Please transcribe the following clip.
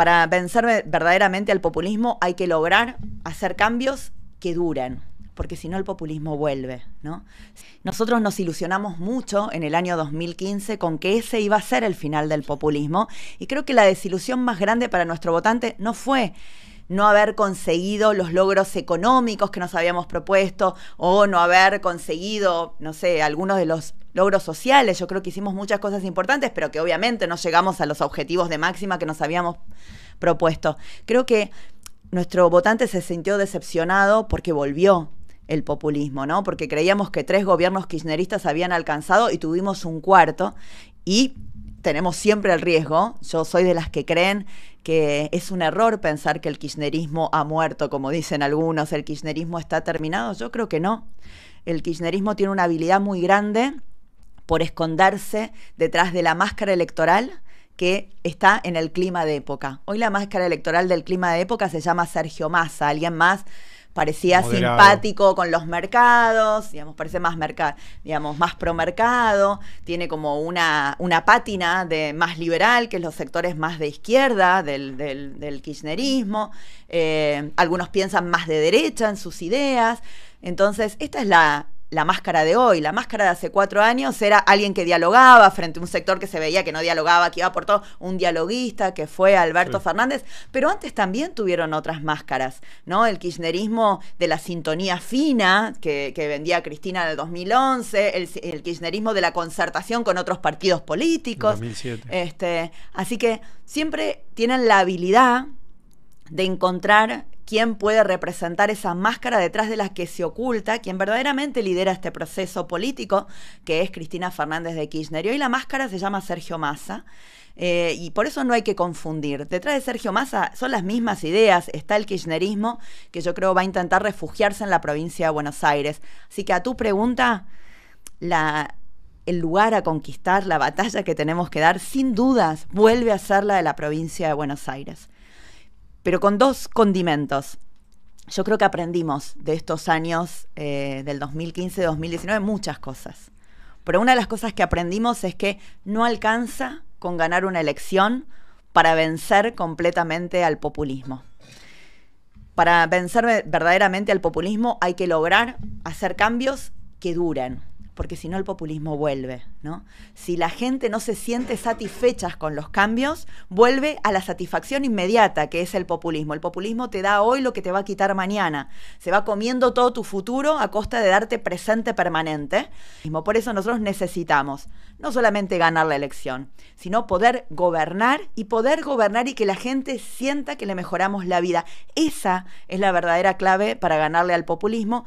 para vencer verdaderamente al populismo hay que lograr hacer cambios que duren, porque si no el populismo vuelve, ¿no? Nosotros nos ilusionamos mucho en el año 2015 con que ese iba a ser el final del populismo y creo que la desilusión más grande para nuestro votante no fue no haber conseguido los logros económicos que nos habíamos propuesto o no haber conseguido, no sé, algunos de los logros sociales. Yo creo que hicimos muchas cosas importantes, pero que obviamente no llegamos a los objetivos de máxima que nos habíamos propuesto. Creo que nuestro votante se sintió decepcionado porque volvió el populismo, ¿no? Porque creíamos que tres gobiernos kirchneristas habían alcanzado y tuvimos un cuarto y tenemos siempre el riesgo. Yo soy de las que creen que es un error pensar que el kirchnerismo ha muerto, como dicen algunos, el kirchnerismo está terminado. Yo creo que no. El kirchnerismo tiene una habilidad muy grande por esconderse detrás de la máscara electoral que está en el clima de época. Hoy la máscara electoral del clima de época se llama Sergio Massa, alguien más parecía simpático con los mercados, digamos, parece más mercado, digamos, más promercado, tiene como una, una pátina de más liberal, que los sectores más de izquierda, del, kirchnerismo, eh, algunos piensan más de derecha en sus ideas. Entonces, esta es la, la máscara de hoy. La máscara de hace cuatro años era alguien que dialogaba frente a un sector que se veía que no dialogaba, que iba por todo, un dialoguista que fue Alberto Fernández, pero antes también tuvieron otras máscaras, ¿no? El kirchnerismo de la sintonía fina que, vendía Cristina en el 2011, el, kirchnerismo de la concertación con otros partidos políticos. 2007. Este, así que siempre tienen la habilidad de encontrar quién puede representar esa máscara detrás de la que se oculta, quien verdaderamente lidera este proceso político, que es Cristina Fernández de Kirchner. Y hoy la máscara se llama Sergio Massa. Eh, y por eso no hay que confundir. Detrás de Sergio Massa son las mismas ideas. Está el kirchnerismo, que yo creo va a intentar refugiarse en la provincia de Buenos Aires. Así que a tu pregunta, el lugar a conquistar, la batalla que tenemos que dar, sin dudas, vuelve a ser la de la provincia de Buenos Aires pero con dos condimentos. Yo creo que aprendimos de estos años eh, del 2015-2019 muchas cosas. Pero una de las cosas que aprendimos es que no alcanza con ganar una elección para vencer completamente al populismo. Para vencer verdaderamente al populismo hay que lograr hacer cambios que duren, porque si no el populismo vuelve, ¿no? Si la gente no se siente satisfecha con los cambios, vuelve a la satisfacción inmediata, que es el populismo. El populismo te da hoy lo que te va a quitar mañana. Se va comiendo todo tu futuro a costa de darte presente permanente. Por eso nosotros necesitamos no solamente ganar la elección, sino poder gobernar y poder gobernar y que la gente sienta que le mejoramos la vida. Esa es la verdadera clave para ganarle al populismo.